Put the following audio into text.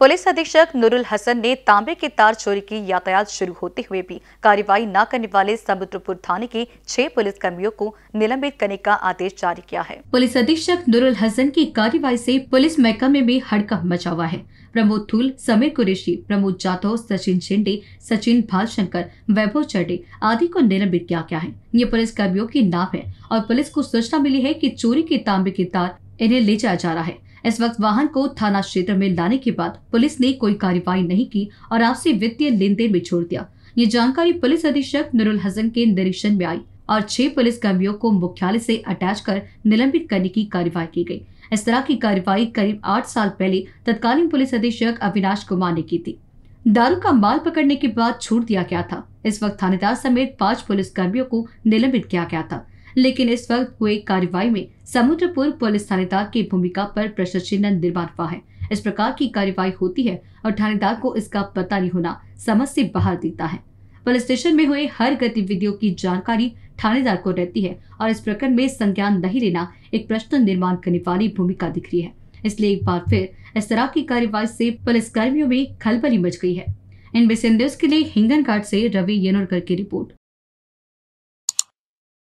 police अधीक्षक नूरुल हसन ने तांबे के तार चोरी की यातायात शुरू होते हुए भी कार्रवाई न करने वाले समुद्रपुर थाने के छह पुलिस कर्मियों को निलंबित करने का आदेश जारी किया है पुलिस अधीक्षक नूरुल हसन की कार्रवाई से पुलिस महकमे में हड़कंप मचा हुआ है प्रमोद थूल समीर कुरेशी प्रमोद जाधव सचिन शिंडे सचिन भालशंकर वैभव चड्डे आदि को निलंबित किया गया है ये पुलिस कर्मियों के नाम है और पुलिस को सूचना मिली है की चोरी के तांबे के तार इन्हें ले जाया जा रहा है इस वक्त वाहन को थाना क्षेत्र में लाने के बाद पुलिस ने कोई कार्रवाई नहीं की और आपसी वित्तीय लेन देन में छोड़ दिया ये जानकारी पुलिस अधीक्षक नुरुल हसन के निरीक्षण में आई और छह पुलिस कर्मियों को मुख्यालय से अटैच कर निलंबित करने की कार्यवाही की गई इस तरह की कार्यवाही करीब आठ साल पहले तत्कालीन पुलिस अधीक्षक अविनाश कुमार ने की थी दारू का माल पकड़ने के बाद छोड़ दिया गया था इस वक्त थानेदार समेत पांच पुलिस कर्मियों को निलंबित किया गया था लेकिन इस वक्त हुए कार्यवाही में समुद्रपुर पुलिस थानेदार की भूमिका पर प्रश्न चिन्ह निर्माण हुआ है इस प्रकार की कार्यवाही होती है और थानेदार को इसका पता नहीं होना समझ से बाहर देता है पुलिस स्टेशन में हुए हर गतिविधियों की जानकारी थानेदार को रहती है और इस प्रकरण में संज्ञान नहीं लेना एक प्रश्न निर्माण करने वाली भूमिका दिख रही है इसलिए एक बार फिर इस तरह की कार्यवाही से पुलिस कर्मियों में खलबली मच गई है इन बिसेंदर्स के लिए हिंगन घाट से रवि येनोरकर की रिपोर्ट